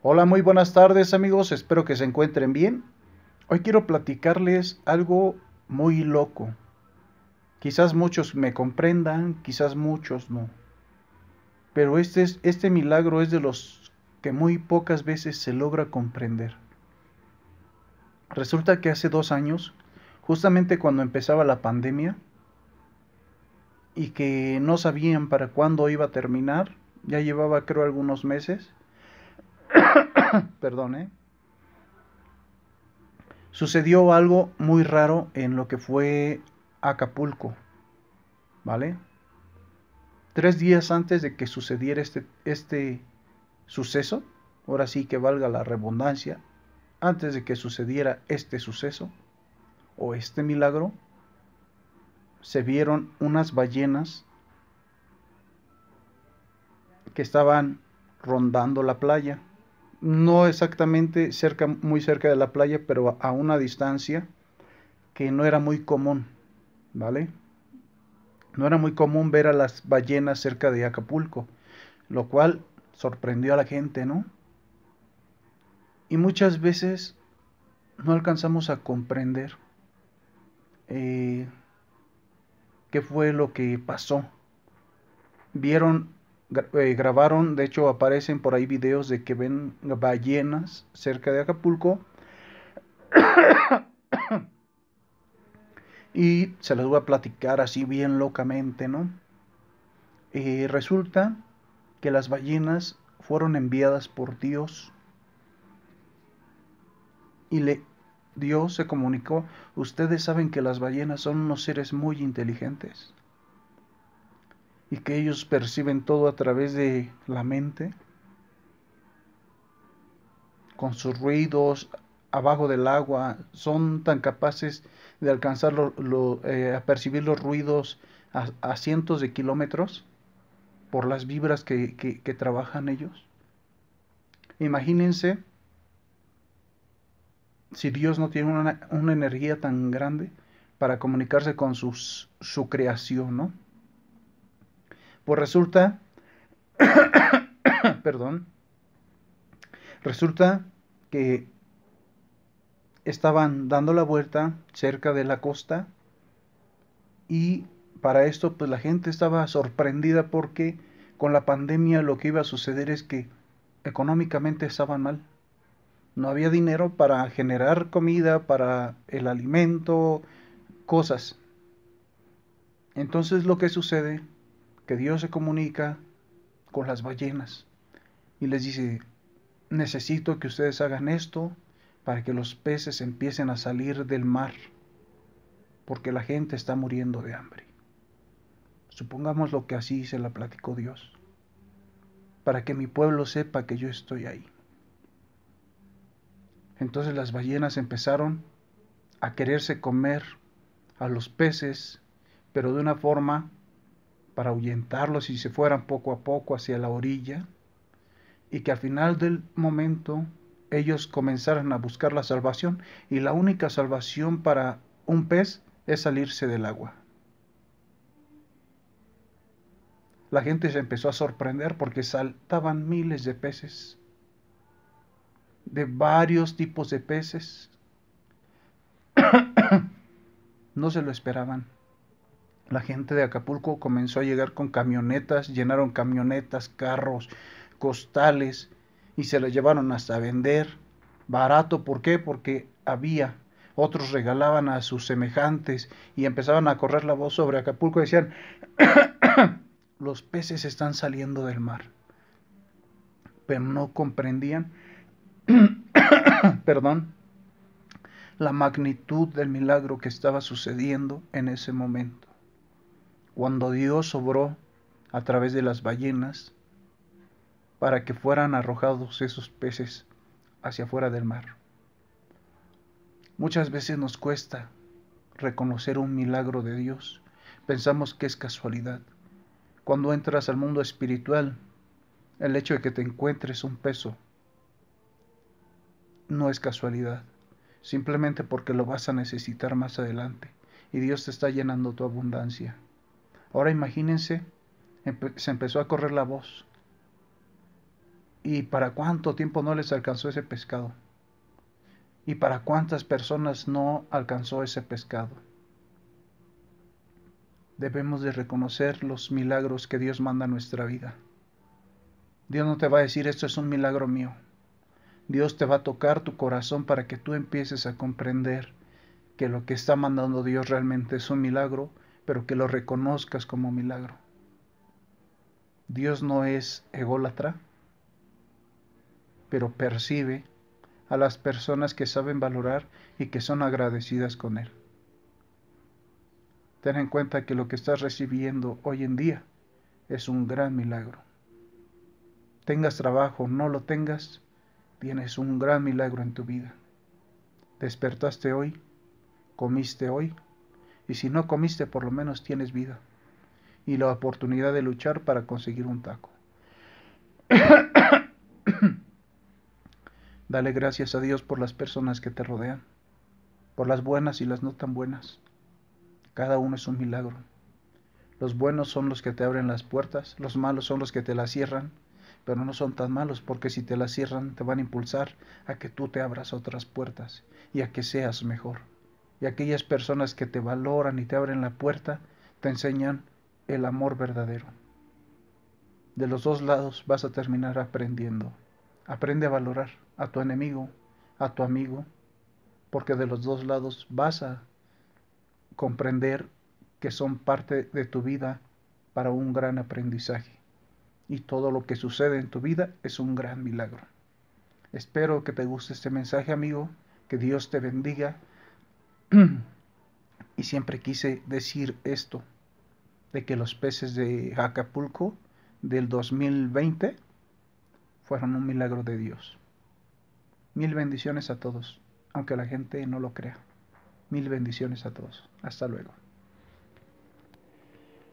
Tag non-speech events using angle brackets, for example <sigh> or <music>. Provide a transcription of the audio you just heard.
Hola, muy buenas tardes amigos, espero que se encuentren bien. Hoy quiero platicarles algo muy loco. Quizás muchos me comprendan, quizás muchos no. Pero este, es, este milagro es de los que muy pocas veces se logra comprender. Resulta que hace dos años, justamente cuando empezaba la pandemia, y que no sabían para cuándo iba a terminar, ya llevaba creo algunos meses, <coughs> Perdón, Sucedió algo muy raro en lo que fue Acapulco, ¿vale? Tres días antes de que sucediera este, este suceso, ahora sí que valga la redundancia, antes de que sucediera este suceso o este milagro, se vieron unas ballenas que estaban rondando la playa no exactamente cerca, muy cerca de la playa, pero a una distancia que no era muy común, ¿vale? No era muy común ver a las ballenas cerca de Acapulco, lo cual sorprendió a la gente, ¿no? Y muchas veces no alcanzamos a comprender eh, qué fue lo que pasó. Vieron eh, grabaron, de hecho aparecen por ahí videos de que ven ballenas cerca de Acapulco. <coughs> y se las voy a platicar así bien locamente, ¿no? Y eh, resulta que las ballenas fueron enviadas por Dios y le Dios se comunicó, ustedes saben que las ballenas son unos seres muy inteligentes y que ellos perciben todo a través de la mente, con sus ruidos abajo del agua, son tan capaces de alcanzar eh, a percibir los ruidos a, cientos de kilómetros por las vibras que, trabajan ellos. Imagínense si Dios no tiene una, energía tan grande para comunicarse con su creación, ¿no? Pues resulta, <coughs> perdón, resulta que estaban dando la vuelta cerca de la costa y para esto pues la gente estaba sorprendida porque con la pandemia lo que iba a suceder es que económicamente estaban mal. No había dinero para generar comida, para el alimento, cosas. Entonces lo que sucede que Dios se comunica con las ballenas y les dice, necesito que ustedes hagan esto para que los peces empiecen a salir del mar, porque la gente está muriendo de hambre. Supongamos lo que así se la platicó Dios, para que mi pueblo sepa que yo estoy ahí. Entonces las ballenas empezaron a quererse comer a los peces, pero de una forma para ahuyentarlos y se fueran poco a poco hacia la orilla, y que al final del momento ellos comenzaran a buscar la salvación, y la única salvación para un pez es salirse del agua. La gente se empezó a sorprender porque saltaban miles de peces, de varios tipos de peces. <coughs> no se lo esperaban la gente de Acapulco comenzó a llegar con camionetas, llenaron camionetas, carros, costales y se las llevaron hasta vender. Barato, ¿por qué? Porque había. Otros regalaban a sus semejantes y empezaban a correr la voz sobre Acapulco. Y decían, <coughs> los peces están saliendo del mar. Pero no comprendían, <coughs> perdón, la magnitud del milagro que estaba sucediendo en ese momento cuando Dios obró a través de las ballenas para que fueran arrojados esos peces hacia afuera del mar. Muchas veces nos cuesta reconocer un milagro de Dios. Pensamos que es casualidad. Cuando entras al mundo espiritual, el hecho de que te encuentres un peso no es casualidad, simplemente porque lo vas a necesitar más adelante y Dios te está llenando tu abundancia. Ahora imagínense, se empezó a correr la voz. ¿Y para cuánto tiempo no les alcanzó ese pescado? ¿Y para cuántas personas no alcanzó ese pescado? Debemos de reconocer los milagros que Dios manda a nuestra vida. Dios no te va a decir esto es un milagro mío. Dios te va a tocar tu corazón para que tú empieces a comprender que lo que está mandando Dios realmente es un milagro pero que lo reconozcas como milagro. Dios no es ególatra, pero percibe a las personas que saben valorar y que son agradecidas con Él. Ten en cuenta que lo que estás recibiendo hoy en día es un gran milagro. Tengas trabajo, no lo tengas, tienes un gran milagro en tu vida. Despertaste hoy, comiste hoy, y si no comiste, por lo menos tienes vida y la oportunidad de luchar para conseguir un taco. <coughs> Dale gracias a Dios por las personas que te rodean, por las buenas y las no tan buenas. Cada uno es un milagro. Los buenos son los que te abren las puertas, los malos son los que te las cierran, pero no son tan malos porque si te las cierran te van a impulsar a que tú te abras otras puertas y a que seas mejor. Y aquellas personas que te valoran y te abren la puerta, te enseñan el amor verdadero. De los dos lados vas a terminar aprendiendo. Aprende a valorar a tu enemigo, a tu amigo, porque de los dos lados vas a comprender que son parte de tu vida para un gran aprendizaje. Y todo lo que sucede en tu vida es un gran milagro. Espero que te guste este mensaje, amigo. Que Dios te bendiga y siempre quise decir esto, de que los peces de Acapulco del 2020 fueron un milagro de Dios. Mil bendiciones a todos, aunque la gente no lo crea. Mil bendiciones a todos. Hasta luego.